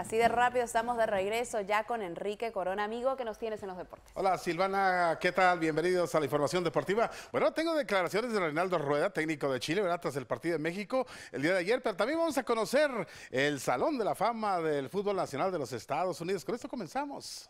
Así de rápido estamos de regreso ya con Enrique Corona, amigo que nos tienes en los deportes. Hola Silvana, ¿qué tal? Bienvenidos a la información deportiva. Bueno, tengo declaraciones de Reinaldo Rueda, técnico de Chile, ¿verdad? Tras el partido de México el día de ayer, pero también vamos a conocer el Salón de la Fama del Fútbol Nacional de los Estados Unidos. Con esto comenzamos.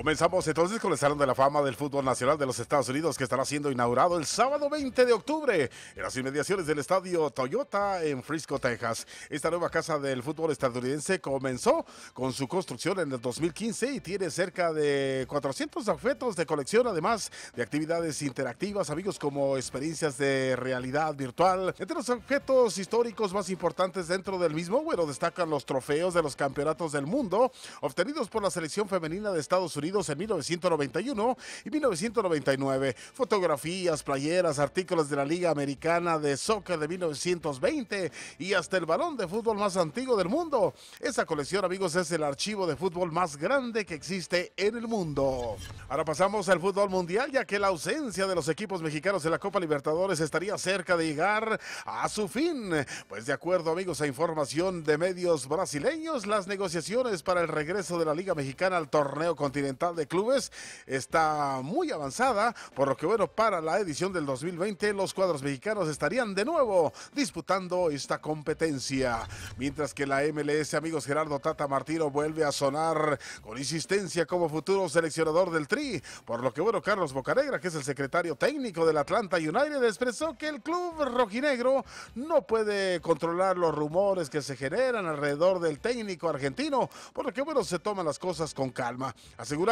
Comenzamos entonces con el Salón de la Fama del Fútbol Nacional de los Estados Unidos que estará siendo inaugurado el sábado 20 de octubre en las inmediaciones del Estadio Toyota en Frisco, Texas. Esta nueva casa del fútbol estadounidense comenzó con su construcción en el 2015 y tiene cerca de 400 objetos de colección, además de actividades interactivas, amigos, como experiencias de realidad virtual. Entre los objetos históricos más importantes dentro del mismo, bueno, destacan los trofeos de los campeonatos del mundo obtenidos por la selección femenina de Estados Unidos en 1991 y 1999. Fotografías, playeras, artículos de la Liga Americana de Soccer de 1920 y hasta el balón de fútbol más antiguo del mundo. esa colección, amigos, es el archivo de fútbol más grande que existe en el mundo. Ahora pasamos al fútbol mundial, ya que la ausencia de los equipos mexicanos en la Copa Libertadores estaría cerca de llegar a su fin. Pues de acuerdo, amigos, a información de medios brasileños, las negociaciones para el regreso de la Liga Mexicana al torneo continental de Clubes está muy avanzada, por lo que bueno, para la edición del 2020 los cuadros mexicanos estarían de nuevo disputando esta competencia. Mientras que la MLS, amigos Gerardo Tata Martino vuelve a sonar con insistencia como futuro seleccionador del Tri, por lo que bueno, Carlos Bocanegra, que es el secretario técnico del Atlanta United, expresó que el club rojinegro no puede controlar los rumores que se generan alrededor del técnico argentino, por lo que bueno, se toman las cosas con calma. Asegura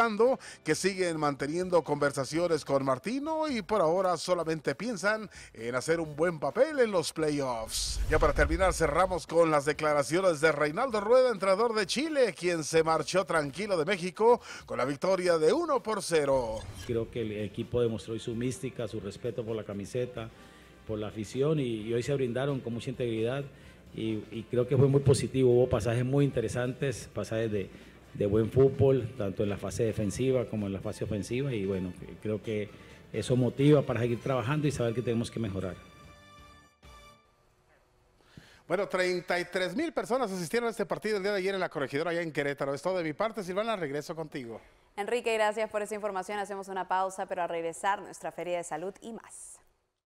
que siguen manteniendo conversaciones con Martino y por ahora solamente piensan en hacer un buen papel en los playoffs. Ya para terminar, cerramos con las declaraciones de Reinaldo Rueda, entrenador de Chile, quien se marchó tranquilo de México con la victoria de 1 por 0. Creo que el equipo demostró su mística, su respeto por la camiseta, por la afición y, hoy se brindaron con mucha integridad y, creo que fue muy positivo. Hubo pasajes muy interesantes, pasajes de, de buen fútbol, tanto en la fase defensiva como en la fase ofensiva. Y bueno, creo que eso motiva para seguir trabajando y saber que tenemos que mejorar. Bueno, 33 mil personas asistieron a este partido el día de ayer en la corregidora allá en Querétaro. Es todo de mi parte, Silvana, regreso contigo. Enrique, gracias por esa información. Hacemos una pausa, pero a regresar nuestra feria de salud y más.